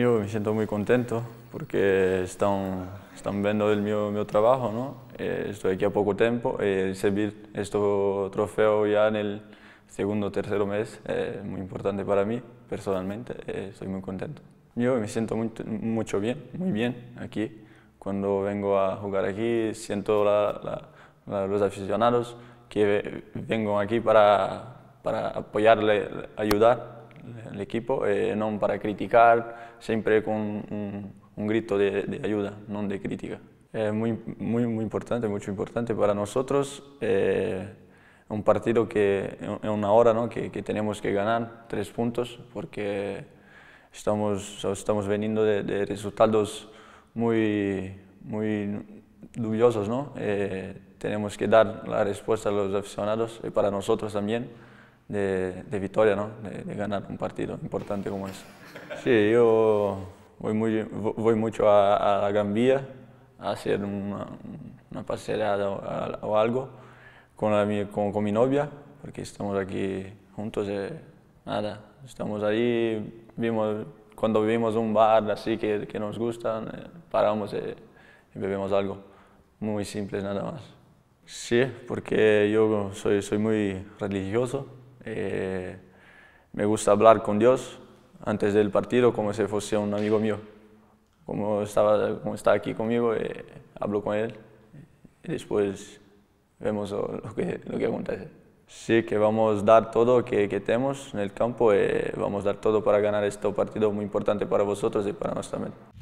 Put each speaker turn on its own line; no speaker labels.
Yo me siento muy contento porque están, están viendo el mi trabajo, ¿no? Eh, estoy aquí a poco tiempo y eh, recibir este trofeo ya en el segundo o tercer mes es eh, muy importante para mí, personalmente, estoy muy contento. Yo me siento muy, mucho bien, muy bien aquí. Cuando vengo a jugar aquí siento la, los aficionados que vengo aquí para, para apoyarle, ayudar el equipo, eh, no para criticar, siempre con un, grito de, ayuda, no de crítica. Es eh, muy, muy, muy importante, mucho importante para nosotros. Eh, un partido que en una hora ¿no? que, que, tenemos que ganar tres puntos porque estamos, estamos veniendo de, resultados muy, muy dubiosos. ¿no? tenemos que dar la respuesta a los aficionados y para nosotros también de, victoria, ¿no? de, ganar un partido importante como ese. Sí, yo voy, muy, voy mucho a, a Gambia a hacer una, paseada o, algo con, la, con, mi novia, porque estamos aquí juntos, eh, nada, estamos ahí, vimos, cuando vivimos un bar así que, nos gusta, eh, paramos eh, y bebemos algo, muy simple nada más. Sí, porque yo soy, soy muy religioso, eh, me gusta hablar con Dios antes del partido como si fuese un amigo mío. Como, estaba, como está aquí conmigo, eh, hablo con él y después vemos lo, que, lo que acontece. Sí, que vamos a dar todo que, que tenemos en el campo, eh, vamos a dar todo para ganar este partido muy importante para vosotros y para nosotros también.